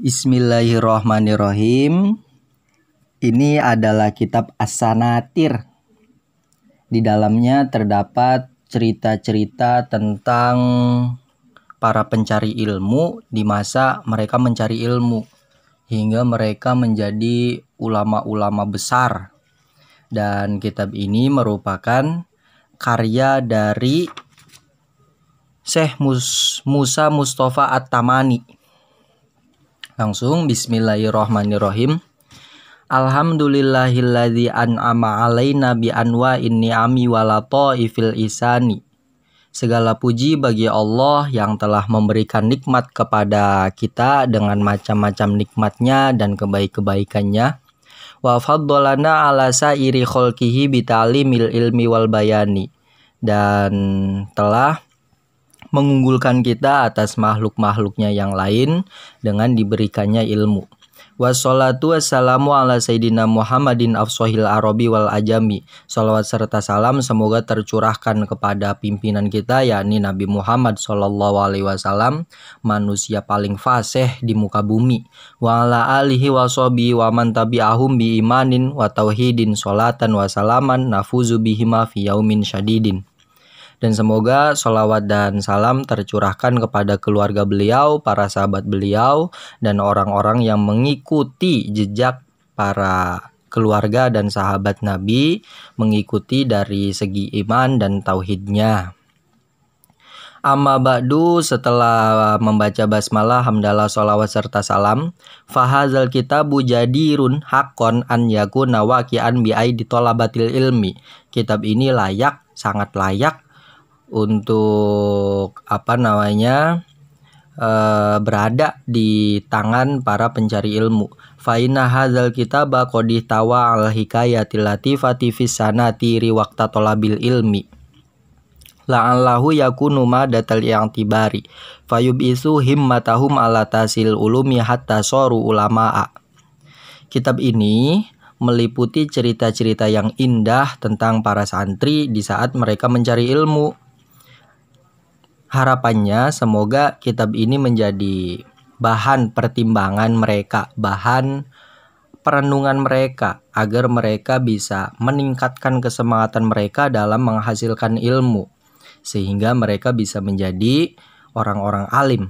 Bismillahirrahmanirrahim. Ini adalah kitab Asanatir Di dalamnya terdapat cerita-cerita tentang para pencari ilmu di masa mereka mencari ilmu Hingga mereka menjadi ulama-ulama besar Dan kitab ini merupakan karya dari Syekh Musa Mustafa At-Tamani Langsung bismillahirrahmanirrahim. Alhamdulillahilladzi an'ama alaina bi anwa'in ni'ami wa lataifil isani. Segala puji bagi Allah yang telah memberikan nikmat kepada kita dengan macam-macam nikmatnya dan kebaik-kebaikannya. Wa faddalana ala sairi khalqihi bitalimil ilmi wal bayani. Dan telah mengunggulkan kita atas makhluk-makhluknya yang lain dengan diberikannya ilmu. Wassalatu wassalamu ala Sayyidina Muhammadin afsohil arabi wal ajami. Salawat serta salam semoga tercurahkan kepada pimpinan kita yakni Nabi Muhammad sallallahu alaihi wasallam, manusia paling fasih di muka bumi. Wa ala alihi washabi wa man tabi'ahum bi imanin wa tauhidin salatan wa salaman nafuzu bihima fi yaumin syadidin dan semoga sholawat dan salam tercurahkan kepada keluarga beliau, para sahabat beliau, dan orang-orang yang mengikuti jejak para keluarga dan sahabat Nabi, mengikuti dari segi iman dan tauhidnya. Amma ba'du setelah membaca basmalah hamdalah sholawat serta salam Fahazal kitabu jadirun hakon an yakuna wakian bi'ai ditolabatil ilmi Kitab ini layak, sangat layak untuk apa namanya e, berada di tangan para pencari ilmu. Faina hazal kitaba qad tawa al hikayatil latifati fis sanati riwaqta tolabil ilmi. La'allahu yakunu madatal tibari. fayub isu himmatahum ala tasil ulumi hatta soru ulama'a. Kitab ini meliputi cerita-cerita yang indah tentang para santri di saat mereka mencari ilmu Harapannya semoga kitab ini menjadi bahan pertimbangan mereka, bahan perenungan mereka agar mereka bisa meningkatkan kesemangatan mereka dalam menghasilkan ilmu sehingga mereka bisa menjadi orang-orang alim.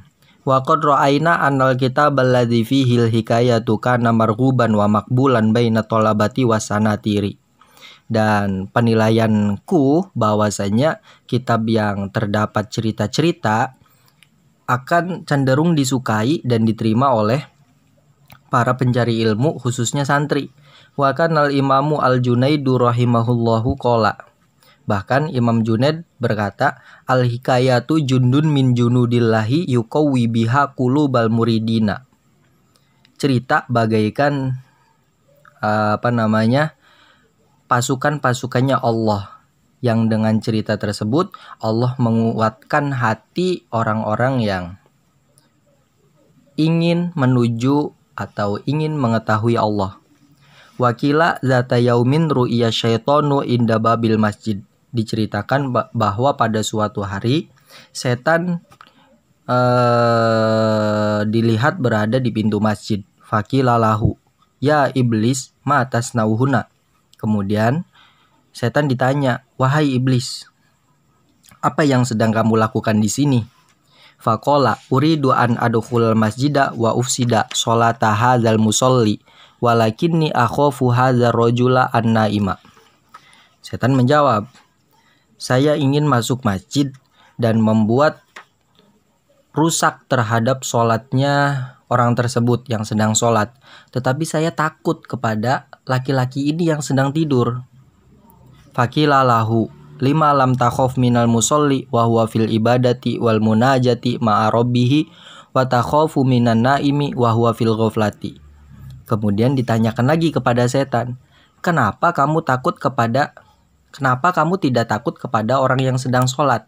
Wa qad ra'ayna annal kitab alladhi fihi al-hikayatu kana marghuban wa maqbulan baina talabati wa sanatiri dan penilaianku bahwasanya kitab yang terdapat cerita-cerita akan cenderung disukai dan diterima oleh para pencari ilmu khususnya santri. Wa kanal imamu al-Junaidu rahimahullahu kola. Bahkan Imam Junaid berkata, Al-hikayatu jundun min junudillahi yukawi biha kulu bal muridina. Cerita bagaikan eh, apa namanya pasukan-pasukannya Allah yang dengan cerita tersebut Allah menguatkan hati orang-orang yang ingin menuju atau ingin mengetahui Allah. Wakila zata yaumin ru'iya syaitonu inda babil masjid. Diceritakan bahwa pada suatu hari setan eh, dilihat berada di pintu masjid. Fakila lahu. Ya iblis, ma tasnauhuna. Kemudian setan ditanya, "Wahai iblis, apa yang sedang kamu lakukan di sini?" Fakola uri an adukul masjida wa ufsida solata hadzal musolli walakinni akhofu hadzal rojula an naima. Setan menjawab, saya ingin masuk masjid dan membuat rusak terhadap sholatnya orang tersebut yang sedang sholat. Tetapi saya takut kepada laki-laki ini yang sedang tidur. Fakila lahu lima lam takhof minal musolli wa huwa fil ibadati wal munajati ma'a rabbihi wa takhofu minan naimi wa huwa fil ghaflati. Kemudian ditanyakan lagi kepada setan, "Kenapa kamu takut kepada kenapa kamu tidak takut kepada orang yang sedang sholat?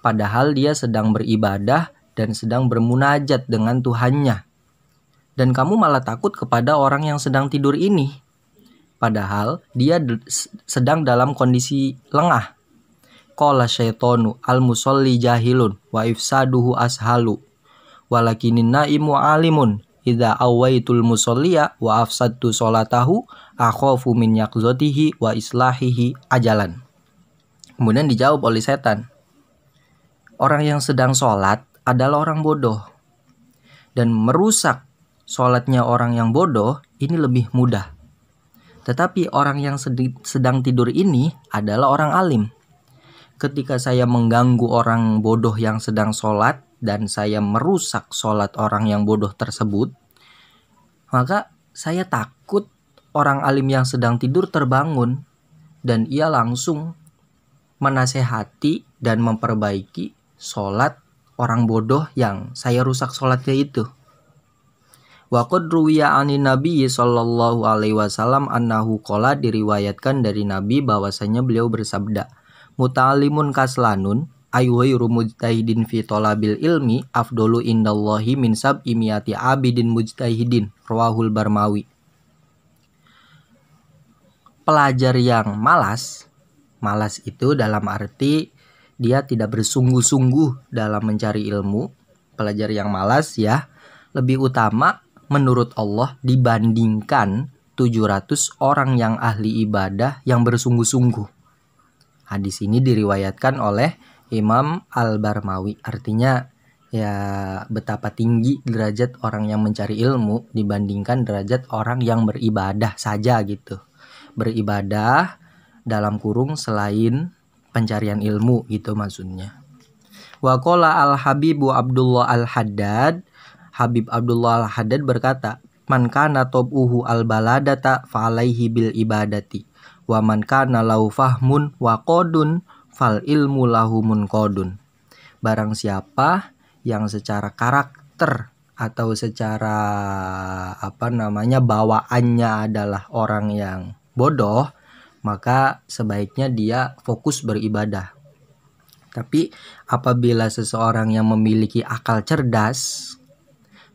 Padahal dia sedang beribadah dan sedang bermunajat dengan Tuhannya. Dan kamu malah takut kepada orang yang sedang tidur ini padahal dia sedang dalam kondisi lengah. Qala syaitonu al-musalli jahilun wa ifsaduhu ashalu. Walakinin naimu alimun idza awaitul musalliya wa afsadtu solatahu akhafu min yakzotihi wa islahihi ajalan. Kemudian dijawab oleh setan. Orang yang sedang sholat adalah orang bodoh. Dan merusak sholatnya orang yang bodoh ini lebih mudah tetapi orang yang sedang tidur ini adalah orang alim. Ketika saya mengganggu orang bodoh yang sedang sholat dan saya merusak sholat orang yang bodoh tersebut, maka saya takut orang alim yang sedang tidur terbangun dan ia langsung menasehati dan memperbaiki sholat orang bodoh yang saya rusak sholatnya itu. Wa qad ruwiya 'anin Nabi sallallahu alaihi wasallam annahu qala diriwayatkan dari Nabi bahwasanya beliau bersabda, Muta'alimun kaslanun ayuhairu mujtahidin fi talabil ilmi afdolu indallahi min sab imiyati abidin mujtahidin rawahul barmawi pelajar yang malas malas itu dalam arti dia tidak bersungguh-sungguh dalam mencari ilmu pelajar yang malas ya lebih utama menurut Allah dibandingkan 700 orang yang ahli ibadah yang bersungguh-sungguh. Hadis ini diriwayatkan oleh Imam Al-Barmawi. Artinya ya betapa tinggi derajat orang yang mencari ilmu dibandingkan derajat orang yang beribadah saja gitu. Beribadah dalam kurung selain pencarian ilmu gitu maksudnya. Wakola Al-Habibu Abdullah Al-Haddad Habib Abdullah Al-Haddad berkata, Man kana tob'uhu al-baladata fa'alaihi bil ibadati wa man kana lau fahmun wa qodun fal ilmu lahumun kodun. Barang siapa yang secara karakter atau secara apa namanya bawaannya adalah orang yang bodoh, maka sebaiknya dia fokus beribadah. Tapi apabila seseorang yang memiliki akal cerdas,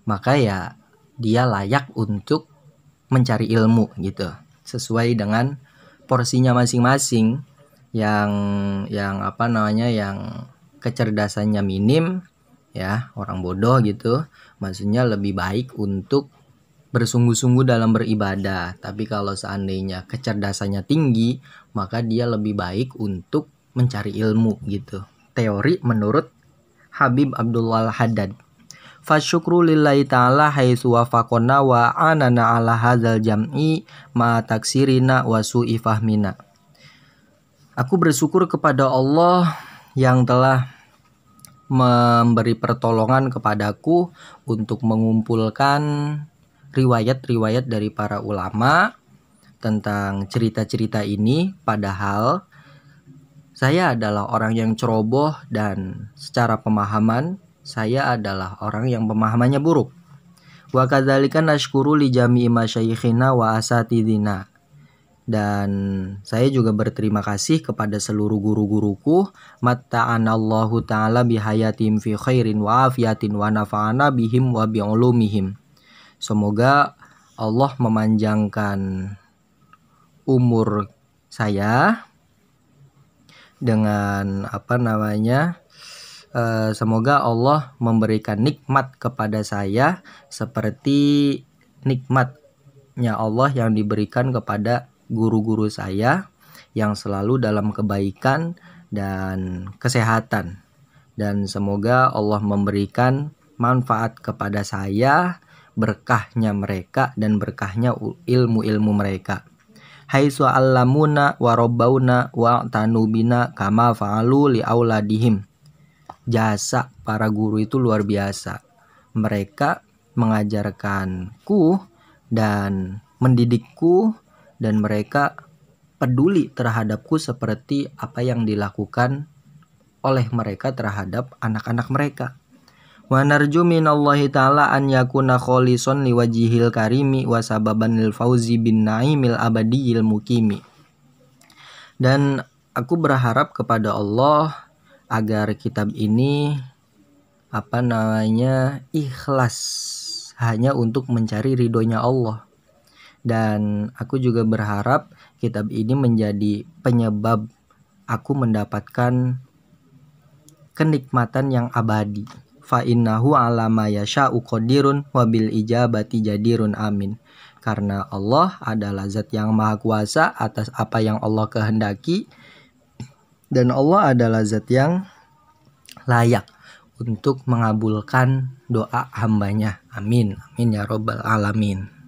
maka ya dia layak untuk mencari ilmu gitu sesuai dengan porsinya masing-masing yang yang apa namanya yang kecerdasannya minim ya orang bodoh gitu maksudnya lebih baik untuk bersungguh-sungguh dalam beribadah tapi kalau seandainya kecerdasannya tinggi maka dia lebih baik untuk mencari ilmu gitu teori menurut Habib Abdul Abdullah Haddad Fasyukru lillahi ta'ala haitsu wafaqona wa anana ala hadzal jam'i ma taksirina wa su'i fahmina. Aku bersyukur kepada Allah yang telah memberi pertolongan kepadaku untuk mengumpulkan riwayat-riwayat dari para ulama tentang cerita-cerita ini padahal saya adalah orang yang ceroboh dan secara pemahaman saya adalah orang yang pemahamannya buruk. Wa kadzalika nasykuru li jami'i masyayikhina wa asatidina. Dan saya juga berterima kasih kepada seluruh guru-guruku. Matta'anallahu ta'ala bihayatim fi khairin wa afiyatin wa nafa'ana bihim wa bi'ulumihim. Semoga Allah memanjangkan umur saya dengan apa namanya Eh, semoga Allah memberikan nikmat kepada saya seperti nikmatnya Allah yang diberikan kepada guru-guru saya yang selalu dalam kebaikan dan kesehatan. Dan semoga Allah memberikan manfaat kepada saya, berkahnya mereka dan berkahnya ilmu-ilmu mereka. Hai su'allamuna wa wa tanubina kama fa'alu li jasa para guru itu luar biasa. Mereka mengajarkanku dan mendidikku dan mereka peduli terhadapku seperti apa yang dilakukan oleh mereka terhadap anak-anak mereka. Wa narju minallahi ta'ala an yakuna kholison liwajihil karimi wa sababan lil fauzi bin naimil abadiyil mukimi. Dan aku berharap kepada Allah agar kitab ini apa namanya ikhlas hanya untuk mencari ridhonya Allah dan aku juga berharap kitab ini menjadi penyebab aku mendapatkan kenikmatan yang abadi fa innahu ala ma yasha'u qadirun wa ijabati jadirun amin karena Allah adalah zat yang maha kuasa atas apa yang Allah kehendaki dan Allah adalah zat yang layak untuk mengabulkan doa hambanya. Amin. Amin ya robbal alamin.